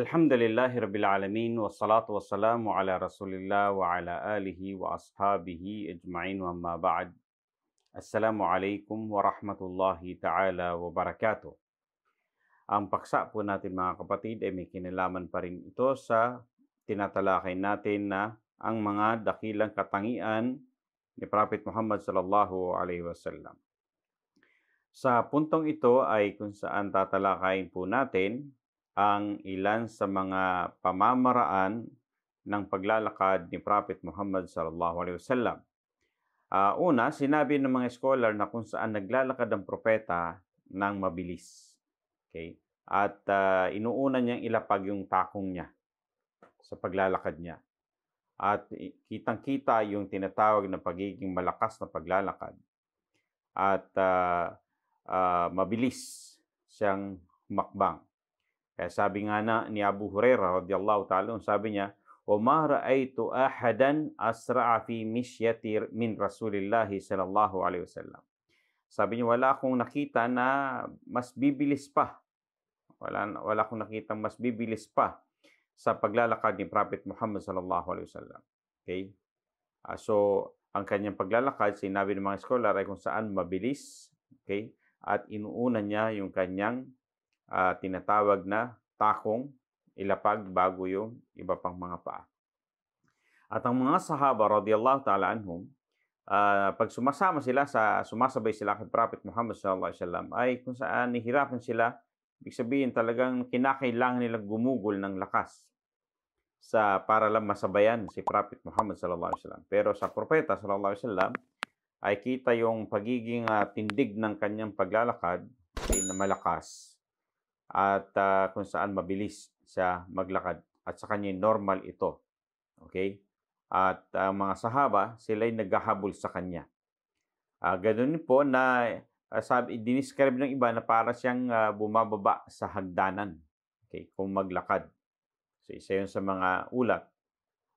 Alhamdulillahi Rabbil Alamin wa salatu wa salamu ala Rasulillah wa ala alihi wa ashabihi ajma'in wa amma ba'd. Assalamu alaikum wa rahmatullahi ta'ala wa barakatuh. Ang paksa po natin mga kapatid ay may kinalaman pa rin ito sa tinatalakay natin na ang mga dakilang katangian ni Prophet Muhammad sallallahu alaihi wasallam. Sa puntong ito ay kung saan tatalakayin po natin ang ilan sa mga pamamaraan ng paglalakad ni Prophet Muhammad sallallahu alaihi wasallam. Uh, una, sinabi ng mga scholar na kung saan naglalakad ang propeta ng mabilis. Okay? At uh, inuuna niyang ilapag yung takong niya sa paglalakad niya. At kitang-kita yung tinatawag na pagiging malakas na paglalakad. At uh, uh, mabilis siyang makbang. Kaya sabi nga na ni Abu Huraira radhiyallahu ta'ala, sabi niya, وَمَا رَأَيْتُ أَحَدًا أَسْرَعَ فِي مِشْيَةِ مِنْ رَسُولِ اللَّهِ sallallahu alaihi wasallam. Sabi niya, wala akong nakita na mas bibilis pa. Wala, wala akong nakita mas bibilis pa sa paglalakad ni Prophet Muhammad sallallahu alaihi wasallam. Okay? Uh, so, ang kanyang paglalakad, sinabi ng mga scholar ay kung saan mabilis, okay? At inuuna niya yung kanyang uh, tinatawag na takong ilapag bago yung iba pang mga paa. At ang mga sahaba radiyallahu ta'ala anhum, uh, pag sumasama sila sa sumasabay sila kay Prophet Muhammad sallallahu alaihi wasallam ay kung saan nihirapan sila, ibig sabihin talagang kinakailangan nilang gumugol ng lakas sa para lang masabayan si Prophet Muhammad sallallahu alaihi wasallam. Pero sa propeta sallallahu alaihi wasallam ay kita yung pagiging uh, tindig ng kanyang paglalakad ay na malakas at uh, kung saan mabilis sa maglakad at sa kanya normal ito. Okay? At ang uh, mga sahaba, sila ay naghahabol sa kanya. Uh, ah, ganun po na uh, sabi, diniscribe ng iba na para siyang uh, bumababa sa hagdanan. Okay? Kung maglakad. So isa yun sa mga ulat.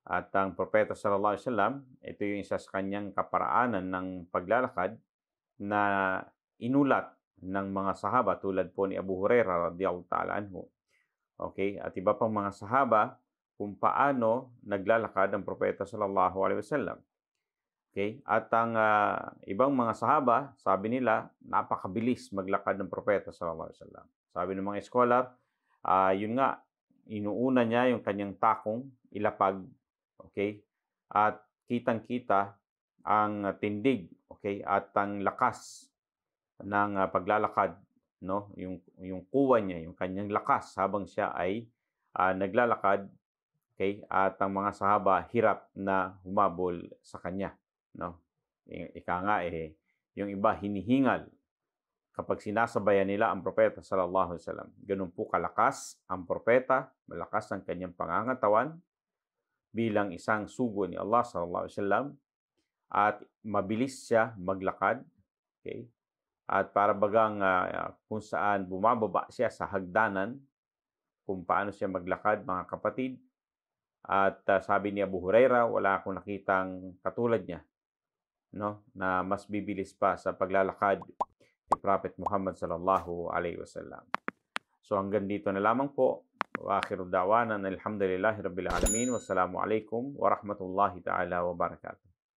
At ang propeta sallallahu alaihi wasallam, ito yung isa sa kanyang kaparaanan ng paglalakad na inulat ng mga sahaba tulad po ni Abu Huraira radiyallahu ta'ala anhu. Okay? At iba pang mga sahaba kung paano naglalakad ang propeta sallallahu alaihi wasallam. Okay? At ang uh, ibang mga sahaba, sabi nila, napakabilis maglakad ng propeta sallallahu alaihi wasallam. Sabi ng mga scholar, uh, ah, yun nga, inuuna niya yung kanyang takong ilapag, okay? At kitang-kita ang tindig, okay? At ang lakas ng uh, paglalakad, no? Yung yung kuha niya, yung kanyang lakas habang siya ay uh, naglalakad, okay? At ang mga sahaba hirap na humabol sa kanya, no? Ika nga eh, yung iba hinihingal kapag sinasabayan nila ang propeta sallallahu alaihi wasallam. Ganun po kalakas ang propeta, malakas ang kanyang pangangatawan bilang isang sugo ni Allah sallallahu alaihi wasallam at mabilis siya maglakad. Okay? at para bagang uh, kung saan bumababa siya sa hagdanan kung paano siya maglakad mga kapatid. At uh, sabi ni Abu Huraira, wala akong nakitang katulad niya no na mas bibilis pa sa paglalakad ni Prophet Muhammad sallallahu alaihi wasallam. So hanggang dito na lamang po. Wa akhiru da'wana alhamdulillahi rabbil alamin. Wassalamu alaikum wa rahmatullahi ta'ala wa barakatuh.